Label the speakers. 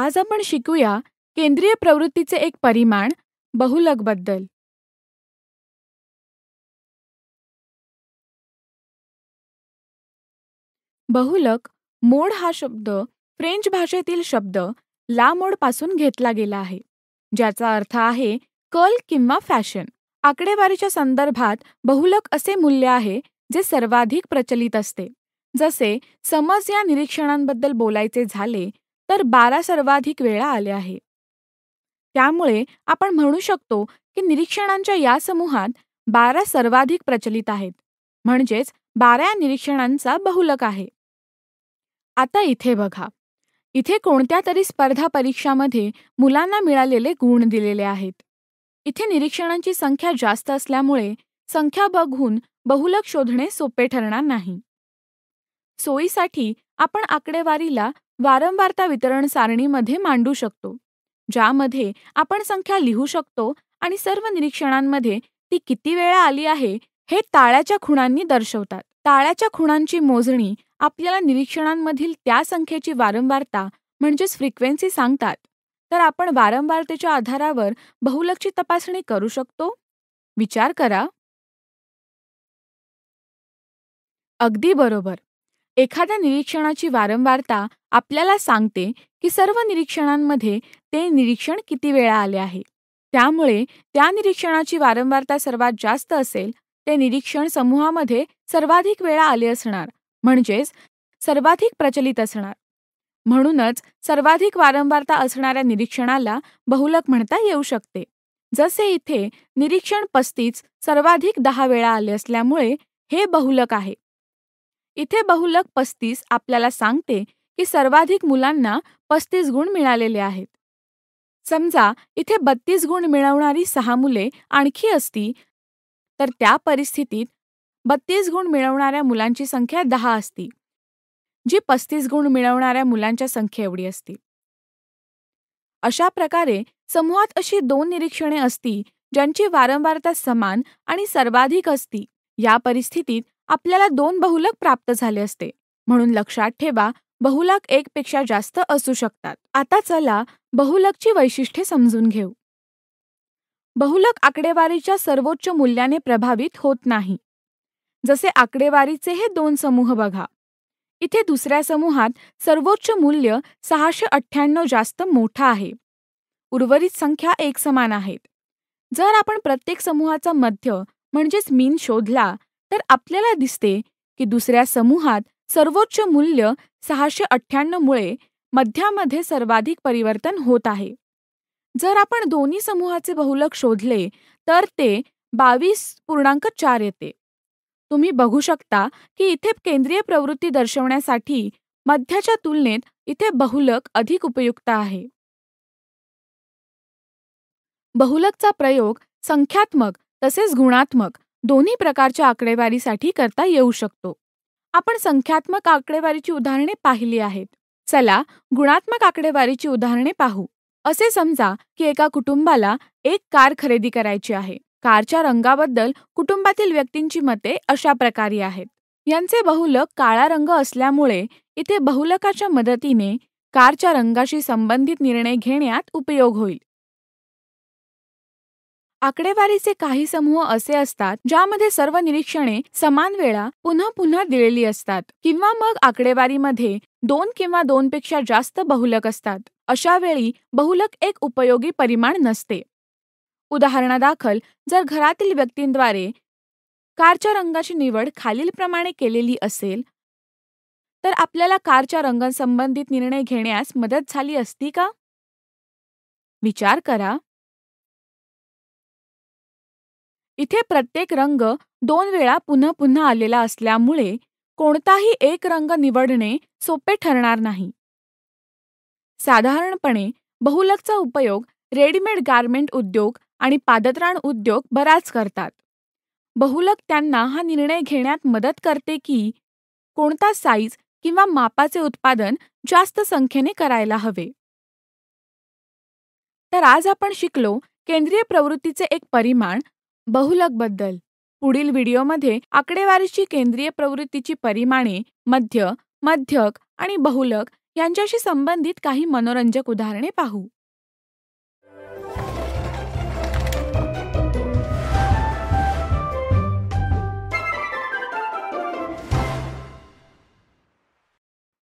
Speaker 1: आज आपण शिकूया केंद्रीय प्रवृत्तीचे एक परिमाण बहुलकबद्दल बहुलक मोड हा शब्द फ्रेंच भाषेतील शब्द ला मोड पासून घेतला गेला आहे ज्याचा अर्थ आहे कल किंवा फॅशन आकडेवारीच्या संदर्भात बहुलक असे मूल्य आहे जे सर्वाधिक प्रचलित असते जसे समज या निरीक्षणांबद्दल बोलायचे झाले तर बारा सर्वाधिक वेळा आले आहे त्यामुळे आपण म्हणू शकतो की निरीक्षणांच्या या समूहात बारा सर्वाधिक प्रचलित आहेत म्हणजेच बारा निरीक्षणांचा बहुलक आहे आता इथे बघा इथे कोणत्या तरी स्पर्धा परीक्षामध्ये मुलांना मिळालेले गुण दिलेले आहेत इथे निरीक्षणांची संख्या जास्त असल्यामुळे संख्या बघून बहुलक शोधणे सोपे ठरणार नाही सोयीसाठी आपण आकडेवारीला वारंवारता वितरण सारणीमध्ये मांडू शकतो ज्यामध्ये आपण संख्या लिहू शकतो आणि सर्व निरीक्षणांमध्ये ती किती वेळा आली आहे हे ताळ्याच्या खुणांनी दर्शवतात ताळ्याच्या खुणांची मोजणी आपल्याला निरीक्षणांमधील त्या संख्येची वारंवारता म्हणजेच फ्रिक्वेन्सी सांगतात तर आपण वारंवारतेच्या आधारावर बहुलक्षी तपासणी करू शकतो विचार करा अगदी बरोबर एखाद्या निरीक्षणाची वारंवारता आपल्याला सांगते की सर्व निरीक्षणांमध्ये ते निरीक्षण किती वेळा आले आहे त्यामुळे त्या निरीक्षणाची वारंवारता सर्वात जास्त असेल ते निरीक्षण समूहामध्ये सर्वाधिक वेळा आले असणार म्हणजेच सर्वाधिक प्रचलित असणार म्हणूनच सर्वाधिक वारंवारता असणाऱ्या निरीक्षणाला बहुलक म्हणता येऊ शकते जसे इथे निरीक्षण पस्तीस सर्वाधिक दहा वेळा आले असल्यामुळे हे बहुलक आहे इथे बहुलक पस्तीस आपल्याला सांगते की सर्वाधिक मुलांना पस्तीस गुण मिळालेले आहेत समजा इथे बत्तीस गुण मिळवणारी सहा मुले आणखी असती तर त्या परिस्थितीत बत्तीस गुण मिळवणाऱ्या मुलांची संख्या दहा असती जी पस्तीस गुण मिळवणाऱ्या मुलांच्या एवढी असती अशा प्रकारे समूहात अशी दोन निरीक्षणे असती ज्यांची वारंवारता समान आणि सर्वाधिक असती या परिस्थितीत आपल्याला दोन बहुलक प्राप्त झाले असते म्हणून लक्षात ठेवा बहुलक एकपेक्षा जास्त असू शकतात आता चला बहुलकची वैशिष्ट्ये समजून घेऊ बहुलक आकडेवारीच्या सर्वोच्च मूल्याने प्रभावित होत नाही जसे आकडेवारीचे हे दोन समूह बघा इथे दुसऱ्या समूहात सर्वोच्च मूल्य सहाशे अठ्ठ्याण्णव जास्त मोठा आहे उर्वरित संख्या एक समान आहेत जर आपण प्रत्येक समूहाचा मध्य म्हणजेच मीन शोधला तर आपल्याला दिसते की दुसऱ्या समूहात सर्वोच्च मूल्य सहाशे अठ्ठ्याण्णवमुळे मध्यामध्ये सर्वाधिक परिवर्तन होत आहे जर आपण दोन्ही समूहाचे बहुलक शोधले तर ते बावीस पूर्णांक चार येते तुम्ही बघू शकता की इथे केंद्रीय प्रवृत्ती दर्शवण्यासाठी मध्याच्या तुलनेत इथे बहुलक अधिक उपयुक्त आहे बहुलकचा प्रयोग संख्यात्मक तसेच गुणात्मक दोन्ही प्रकारच्या आकडेवारीसाठी करता येऊ शकतो आपण संख्यात्मक आकडेवारीची उदाहरणे पाहिली आहेत चला गुणात्मक आकडेवारीची उदाहरणे पाहू असे समजा की एका कुटुंबाला एक कार खरेदी करायची आहे कारच्या रंगाबद्दल कुटुंबातील व्यक्तींची मते अशा प्रकारे आहेत यांचे बहुलक काळा रंग असल्यामुळे इथे बहुलकाच्या मदतीने कारच्या रंगाशी संबंधित निर्णय घेण्यात उपयोग होईल आकडेवारीचे काही समूह असे असतात ज्यामध्ये सर्व निरीक्षणे समान वेळा पुन्हा पुन्हा दिलेली असतात किंवा मग आकडेवारीमध्ये दोन किंवा दोनपेक्षा जास्त बहुलक असतात अशा वेळी बहुलक एक उपयोगी परिमाण नसते उदाहरणादाखल जर घरातील व्यक्तींद्वारे कारच्या रंगाची निवड खालीलप्रमाणे केलेली असेल तर आपल्याला कारच्या रंगासंबंधित निर्णय घेण्यास मदत झाली असती का विचार करा इथे प्रत्येक रंग दोन वेळा पुन्हा पुन्हा आलेला असल्यामुळे कोणताही एक रंग निवडणे सोपे ठरणार नाही साधारणपणे बहुलकचा उपयोग रेडीमेड गारमेंट उद्योग आणि पादत्राण उद्योग बराच करतात बहुलक त्यांना हा निर्णय घेण्यात मदत करते की कोणता साईज किंवा मापाचे उत्पादन जास्त संख्येने करायला हवे तर आज आपण शिकलो केंद्रीय प्रवृत्तीचे एक परिमाण बहुलकबद्दल पुढील व्हिडिओमध्ये आकडेवारीची केंद्रीय प्रवृत्तीची परिमाणे मध्य मध्यक आणि बहुलक यांच्याशी संबंधित काही मनोरंजक उदाहरणे पाहू